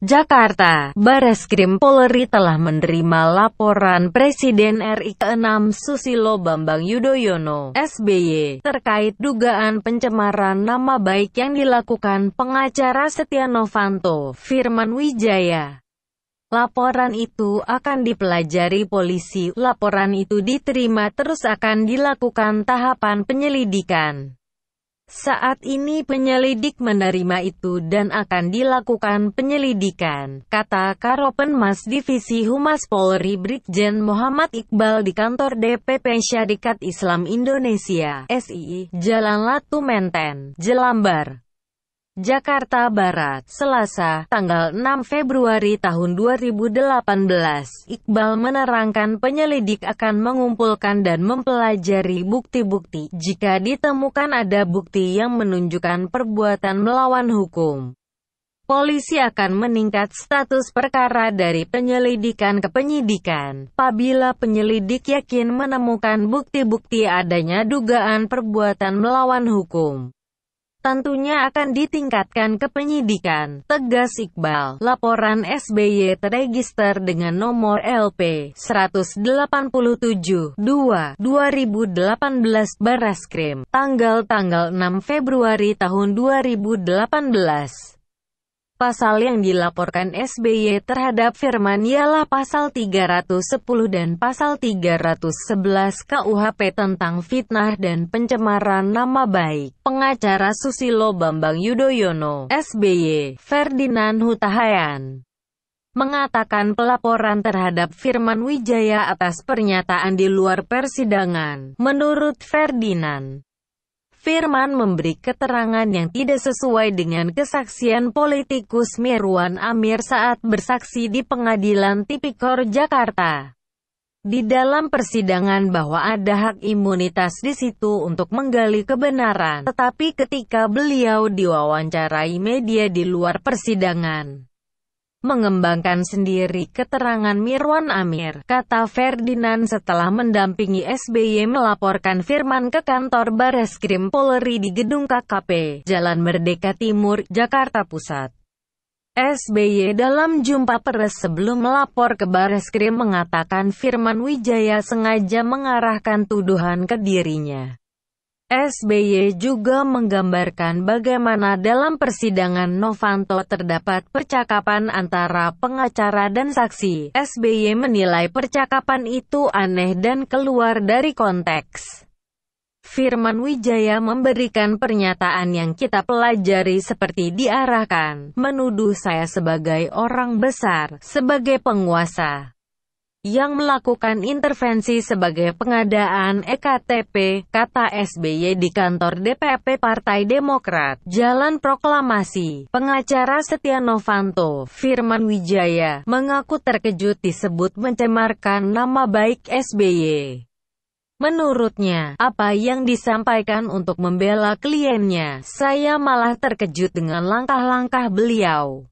Jakarta, Bareskrim Polri telah menerima laporan Presiden RI ke-6 Susilo Bambang Yudhoyono (SBY) terkait dugaan pencemaran nama baik yang dilakukan pengacara Setia Novanto, Firman Wijaya. Laporan itu akan dipelajari polisi. Laporan itu diterima terus akan dilakukan tahapan penyelidikan. Saat ini penyelidik menerima itu dan akan dilakukan penyelidikan, kata Karopen Divisi Humas Polri Brigjen Muhammad Iqbal di kantor DPP Syarikat Islam Indonesia, SII, Jalan Latu Menten, Jelambar. Jakarta Barat, Selasa, tanggal 6 Februari tahun 2018. Iqbal menerangkan penyelidik akan mengumpulkan dan mempelajari bukti-bukti jika ditemukan ada bukti yang menunjukkan perbuatan melawan hukum. Polisi akan meningkat status perkara dari penyelidikan ke penyidikan. Apabila penyelidik yakin menemukan bukti-bukti adanya dugaan perbuatan melawan hukum tentunya akan ditingkatkan ke penyidikan. Tegas Iqbal, laporan SBY terregister dengan nomor LP 187 2 2018 Baraskrim, tanggal-tanggal 6 Februari tahun 2018. Pasal yang dilaporkan SBY terhadap Firman ialah pasal 310 dan pasal 311 KUHP tentang fitnah dan pencemaran nama baik. Pengacara Susilo Bambang Yudhoyono, SBY, Ferdinand Hutahayan mengatakan pelaporan terhadap Firman Wijaya atas pernyataan di luar persidangan. Menurut Ferdinand, Firman memberi keterangan yang tidak sesuai dengan kesaksian politikus Mirwan Amir saat bersaksi di Pengadilan Tipikor Jakarta. Di dalam persidangan bahwa ada hak imunitas di situ untuk menggali kebenaran, tetapi ketika beliau diwawancarai media di luar persidangan, mengembangkan sendiri keterangan Mirwan Amir, kata Ferdinand setelah mendampingi SBY melaporkan Firman ke kantor Bareskrim Polri di gedung KKP, Jalan Merdeka Timur, Jakarta Pusat. SBY dalam jumpa pers sebelum melapor ke Bareskrim mengatakan Firman Wijaya sengaja mengarahkan tuduhan ke dirinya. SBY juga menggambarkan bagaimana dalam persidangan Novanto terdapat percakapan antara pengacara dan saksi. SBY menilai percakapan itu aneh dan keluar dari konteks. Firman Wijaya memberikan pernyataan yang kita pelajari seperti diarahkan, menuduh saya sebagai orang besar, sebagai penguasa yang melakukan intervensi sebagai pengadaan EKTP, kata SBY di kantor DPP Partai Demokrat, Jalan Proklamasi. Pengacara Setia Novanto, Firman Wijaya, mengaku terkejut disebut mencemarkan nama baik SBY. Menurutnya, apa yang disampaikan untuk membela kliennya, saya malah terkejut dengan langkah-langkah beliau.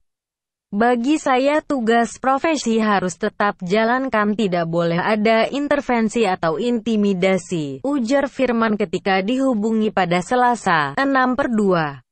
Bagi saya tugas profesi harus tetap jalankan tidak boleh ada intervensi atau intimidasi, ujar Firman ketika dihubungi pada Selasa, 6 per 2.